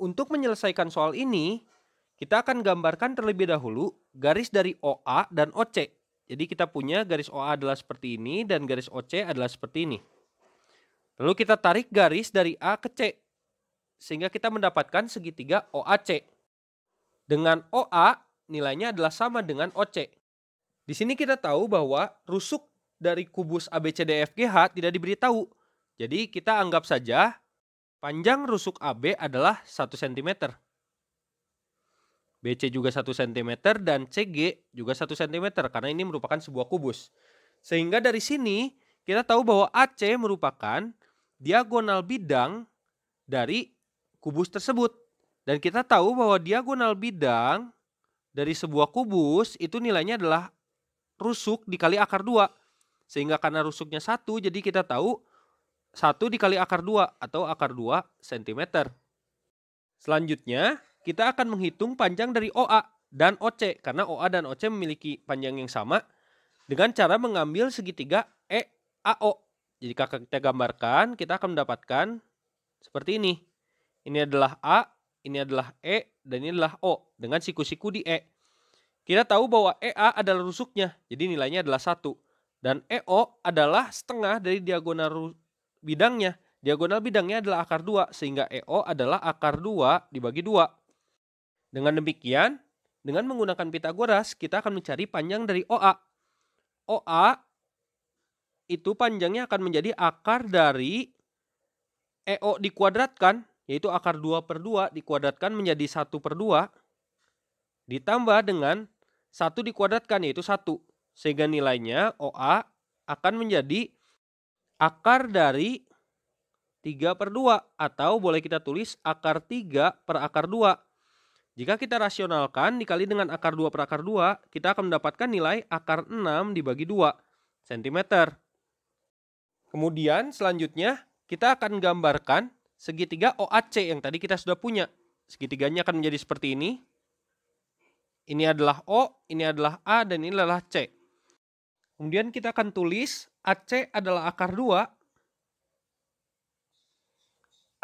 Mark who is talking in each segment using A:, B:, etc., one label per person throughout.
A: untuk menyelesaikan soal ini, kita akan gambarkan terlebih dahulu garis dari OA dan OC. Jadi kita punya garis OA adalah seperti ini dan garis OC adalah seperti ini. Lalu kita tarik garis dari A ke C sehingga kita mendapatkan segitiga OAC. Dengan OA nilainya adalah sama dengan OC. Di sini kita tahu bahwa rusuk dari kubus ABCDFGH e tidak diberitahu. Jadi kita anggap saja Panjang rusuk AB adalah 1 cm. BC juga 1 cm dan CG juga 1 cm karena ini merupakan sebuah kubus. Sehingga dari sini kita tahu bahwa AC merupakan diagonal bidang dari kubus tersebut. Dan kita tahu bahwa diagonal bidang dari sebuah kubus itu nilainya adalah rusuk dikali akar 2. Sehingga karena rusuknya satu jadi kita tahu 1 dikali akar 2 atau akar 2 cm. Selanjutnya, kita akan menghitung panjang dari OA dan OC karena OA dan OC memiliki panjang yang sama dengan cara mengambil segitiga EAO. Jadi kakak kita gambarkan, kita akan mendapatkan seperti ini. Ini adalah A, ini adalah E, dan ini adalah O dengan siku-siku di E. Kita tahu bahwa EA adalah rusuknya, jadi nilainya adalah satu Dan EO adalah setengah dari diagonal bidangnya. Diagonal bidangnya adalah akar 2, sehingga EO adalah akar 2 dibagi 2. Dengan demikian, dengan menggunakan Pitagoras, kita akan mencari panjang dari OA. OA itu panjangnya akan menjadi akar dari EO dikuadratkan, yaitu akar 2 per 2 dikuadratkan menjadi 1 per 2, ditambah dengan 1 dikuadratkan, yaitu 1. Sehingga nilainya OA akan menjadi akar dari 3 per 2 atau boleh kita tulis akar 3 per akar 2. Jika kita rasionalkan dikali dengan akar 2 per akar 2, kita akan mendapatkan nilai akar 6 dibagi 2 cm. Kemudian selanjutnya kita akan gambarkan segitiga OAC yang tadi kita sudah punya. Segitiganya akan menjadi seperti ini. Ini adalah O, ini adalah A, dan ini adalah C. Kemudian kita akan tulis AC adalah akar 2,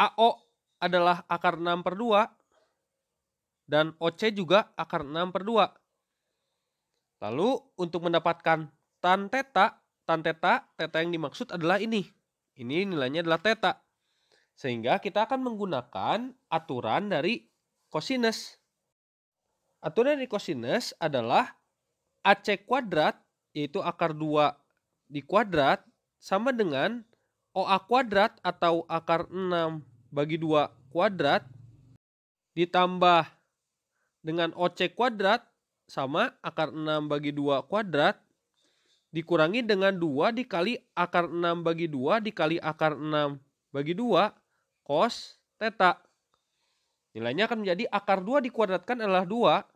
A: AO adalah akar 6 per 2, dan OC juga akar 6 per 2. Lalu untuk mendapatkan tan teta, tan teta, teta yang dimaksud adalah ini. Ini nilainya adalah teta. Sehingga kita akan menggunakan aturan dari kosinus. Aturan dari kosinus adalah AC kuadrat yaitu akar 2 dikuadrat sama dengan OA kuadrat atau akar 6 bagi 2 kuadrat ditambah dengan OC kuadrat sama akar 6 bagi 2 kuadrat dikurangi dengan 2 dikali akar 6 bagi 2 dikali akar 6 bagi 2 cos theta. Nilainya akan menjadi akar 2 dikuadratkan adalah 2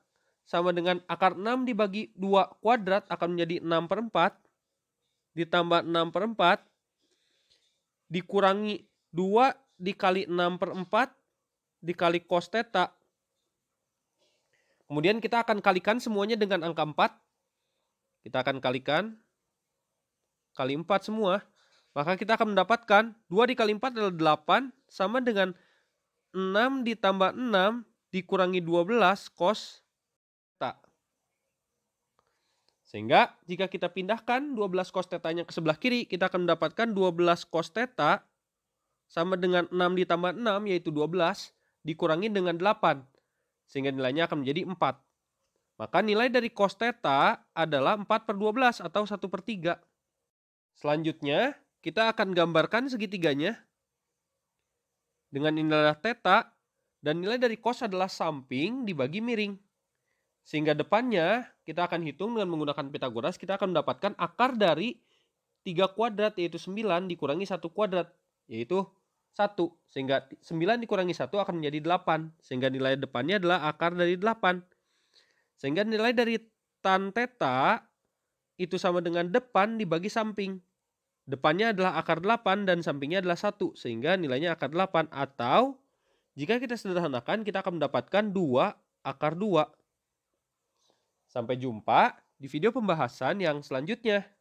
A: sama dengan akar 6 dibagi 2 kuadrat akan menjadi 6 per 4 ditambah 6 per 4 dikurangi 2 dikali 6 per 4 dikali cos theta. Kemudian kita akan kalikan semuanya dengan angka 4. Kita akan kalikan kali 4 semua. Maka kita akan mendapatkan 2 dikali 4 adalah 8 sama dengan 6 ditambah 6 dikurangi 12 cos Sehingga jika kita pindahkan 12 cos tetanya ke sebelah kiri, kita akan mendapatkan 12 cos teta sama dengan 6 ditambah 6 yaitu 12 dikurangi dengan 8. Sehingga nilainya akan menjadi 4. Maka nilai dari cos teta adalah 4 per 12 atau 1 per 3. Selanjutnya, kita akan gambarkan segitiganya dengan nilai teta dan nilai dari cos adalah samping dibagi miring. Sehingga depannya kita akan hitung dengan menggunakan Pitagoras, kita akan mendapatkan akar dari 3 kuadrat yaitu 9 dikurangi 1 kuadrat yaitu 1. Sehingga 9 dikurangi 1 akan menjadi 8. Sehingga nilai depannya adalah akar dari 8. Sehingga nilai dari tan theta itu sama dengan depan dibagi samping. Depannya adalah akar 8 dan sampingnya adalah 1 sehingga nilainya akar 8 atau jika kita sederhanakan kita akan mendapatkan 2 akar 2 Sampai jumpa di video pembahasan yang selanjutnya.